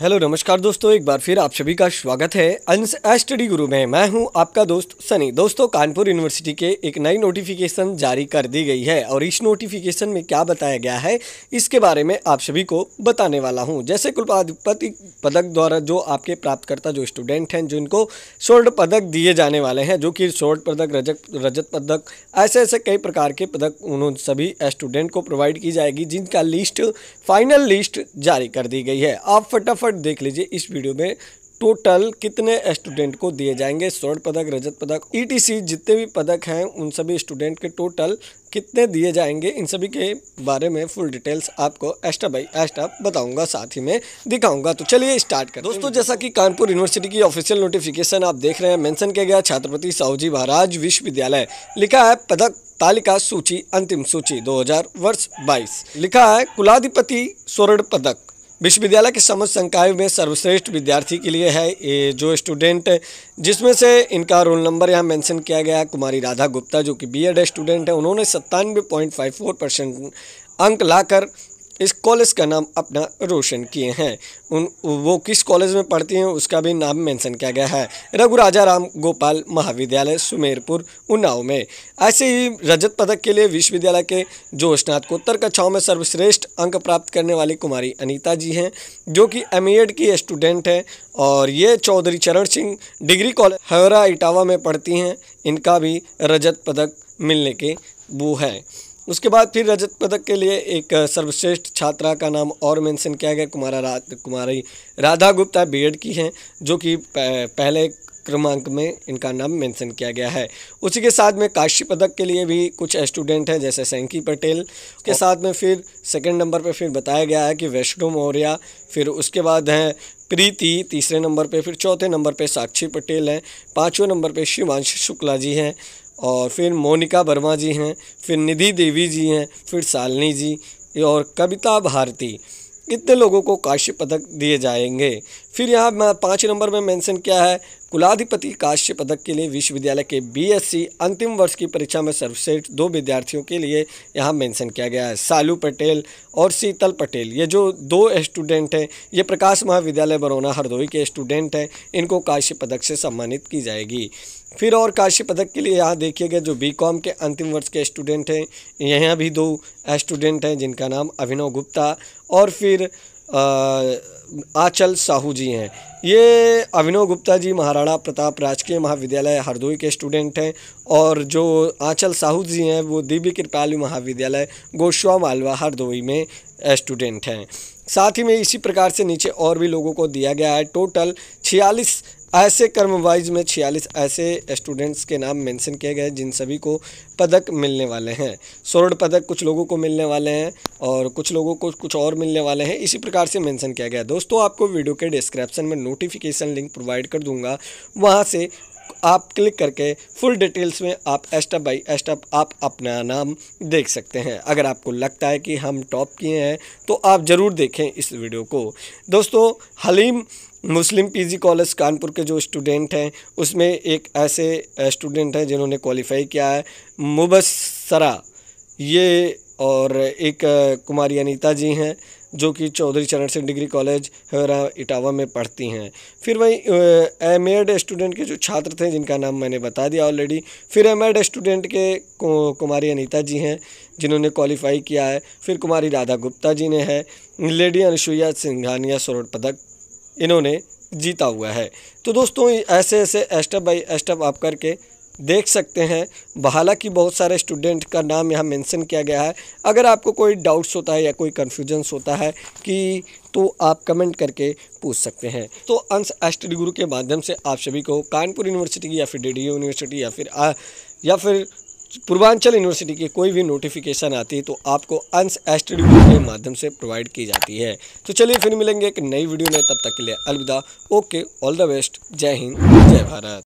hello नमस्कार दोस्तों एक बार फिर आप सभी का स्वागत है अंश एस्टडी गुरु में मैं हूं आपका दोस्त सनी दोस्तों कानपुर यूनिवर्सिटी के एक नई नोटिफिकेशन जारी कर दी गई है और इस नोटिफिकेशन में क्या बताया गया है इसके बारे में आप सभी को बताने वाला हूं जैसे कुलपाधिपति पदक द्वारा जो आपके प्राप्तकर्ता जो स्टूडेंट हैं जिनको स्वर्ण पदक दिए जाने वाले हैं जो कि स्वर्ण पदक रजत रजत पदक ऐसे ऐसे कई प्रकार के पदक उन सभी स्टूडेंट को प्रोवाइड की जाएगी जिनका लिस्ट फाइनल लिस्ट जारी कर दी गई है आप फटाफट फटाफट देख लीजिए इस वीडियो में टोटल कितने स्टूडेंट को दिए जाएंगे स्वर्ण पदक रजत पदक ईटीसी e जितने भी पदक हैं उन सभी स्टूडेंट के टोटल कितने दिए जाएंगे इन सभी के बारे में फुल डिटेल्स आपको एस्टा बाई एस्टा बताऊंगा साथ ही में दिखाऊंगा तो चलिए स्टार्ट करें दोस्तों जैसा कि कानपुर यूनिवर्सिटी की ऑफिशियल नोटिफिकेशन आप देख रहे हैं मेंशन किया गया छात्रपति साहू जी महाराज विश्वविद्यालय लिखा है पदक तालिका सूची अंतिम सूची दो वर्ष बाईस लिखा है कुलाधिपति स्वर्ण पदक विश्वविद्यालय के समस्त संकाय में सर्वश्रेष्ठ विद्यार्थी के लिए है ये जो स्टूडेंट जिसमें से इनका रोल नंबर यहाँ मेंशन किया गया कुमारी राधा गुप्ता जो कि बीएड स्टूडेंट है उन्होंने सत्तानवे पॉइंट फाइव फोर परसेंट अंक लाकर इस कॉलेज का नाम अपना रोशन किए हैं उन वो किस कॉलेज में पढ़ती हैं उसका भी नाम मेंशन किया गया है रघु राजा राम गोपाल महाविद्यालय सुमेरपुर उन्नाव में ऐसे ही रजत पदक के लिए विश्वविद्यालय के जो स्नातकोत्तर कक्षाओं में सर्वश्रेष्ठ अंक प्राप्त करने वाली कुमारी अनीता जी हैं जो कि एम की स्टूडेंट है और ये चौधरी चरण सिंह डिग्री कॉलेज हवरा इटावा में पढ़ती हैं इनका भी रजत पदक मिलने के वो है उसके बाद फिर रजत पदक के लिए एक सर्वश्रेष्ठ छात्रा का नाम और मेंशन किया गया कुमारा रा, कुमारी राधा गुप्ता बीएड की हैं जो कि पहले क्रमांक में इनका नाम मेंशन किया गया है उसी के साथ में काशी पदक के लिए भी कुछ स्टूडेंट हैं जैसे सैंकी पटेल के साथ में फिर सेकंड नंबर पर फिर बताया गया है कि वैष्णो मौर्य फिर उसके बाद हैं प्रीति तीसरे नंबर पर फिर चौथे नंबर पर साक्षी पटेल हैं पाँचवें नंबर पर शिवांश शुक्ला जी हैं और फिर मोनिका वर्मा जी हैं फिर निधि देवी जी हैं फिर सालनी जी और कविता भारती कितने लोगों को काश्य पदक दिए जाएंगे फिर यहाँ पाँच नंबर में मेंशन किया है कुलाधिपति काश्य पदक के लिए विश्वविद्यालय के बीएससी अंतिम वर्ष की परीक्षा में सर्वश्रेष्ठ दो विद्यार्थियों के लिए यहाँ मेंशन किया गया है सालू पटेल और शीतल पटेल ये जो दो स्टूडेंट हैं ये प्रकाश महाविद्यालय बरौना हरदोई के स्टूडेंट हैं इनको काश्य पदक से सम्मानित की जाएगी फिर और काश्य पदक के लिए यहाँ देखिएगा जो बी के अंतिम वर्ष के स्टूडेंट हैं यहाँ भी दो स्टूडेंट हैं जिनका नाम अभिनव गुप्ता और फिर वीर आचल साहू जी हैं ये अभिनव गुप्ता जी महाराणा प्रताप राजकीय महाविद्यालय हरदोई के स्टूडेंट हैं और जो आंचल साहू जी हैं वो दिव्य कृपालु महाविद्यालय गोशवा मालवा हरदोई में स्टूडेंट हैं साथ ही में इसी प्रकार से नीचे और भी लोगों को दिया गया है टोटल छियालीस ऐसे कर्म वाइज में छियालीस ऐसे स्टूडेंट्स के नाम मेंशन किए गए जिन सभी को पदक मिलने वाले हैं स्वर्ण पदक कुछ लोगों को मिलने वाले हैं और कुछ लोगों को कुछ और मिलने वाले हैं इसी प्रकार से मेंशन किया गया दोस्तों आपको वीडियो के डिस्क्रिप्शन में नोटिफिकेशन लिंक प्रोवाइड कर दूंगा वहाँ से आप क्लिक करके फुल डिटेल्स में आप स्टेप बाई स्टेप आप अपना नाम देख सकते हैं अगर आपको लगता है कि हम टॉप किए हैं तो आप ज़रूर देखें इस वीडियो को दोस्तों हलीम मुस्लिम पीजी कॉलेज कानपुर के जो स्टूडेंट हैं उसमें एक ऐसे स्टूडेंट हैं जिन्होंने क्वालिफाई किया है मुबसरा ये और एक कुमारी अनीता जी हैं जो कि चौधरी चरण सिंह डिग्री कॉलेज हेरा इटावा में पढ़ती हैं फिर वही एम एड स्टूडेंट के जो छात्र थे जिनका नाम मैंने बता दिया ऑलरेडी फिर एम एड स्टूडेंट के कुमारी अनीता जी हैं जिन्होंने क्वालिफाई किया है फिर कुमारी राधा गुप्ता जी ने है लेडी अनुसुईया सिंघानिया स्वर्ण पदक इन्होंने जीता हुआ है तो दोस्तों ऐसे ऐसे स्टेप बाई स्टेप आप करके देख सकते हैं हालांकि बहुत सारे स्टूडेंट का नाम यहाँ मेंशन किया गया है अगर आपको कोई डाउट्स होता है या कोई कन्फ्यूजन्स होता है कि तो आप कमेंट करके पूछ सकते हैं तो अंश एस्टडी गुरु के माध्यम से आप सभी को कानपुर यूनिवर्सिटी या फिर डी यूनिवर्सिटी या फिर आ, या फिर पूर्वांचल यूनिवर्सिटी की कोई भी नोटिफिकेशन आती है तो आपको अंश एस के माध्यम से प्रोवाइड की जाती है तो चलिए फिर मिलेंगे एक नई वीडियो में तब तक के लिए अलविदा ओके ऑल द बेस्ट जय हिंद जय भारत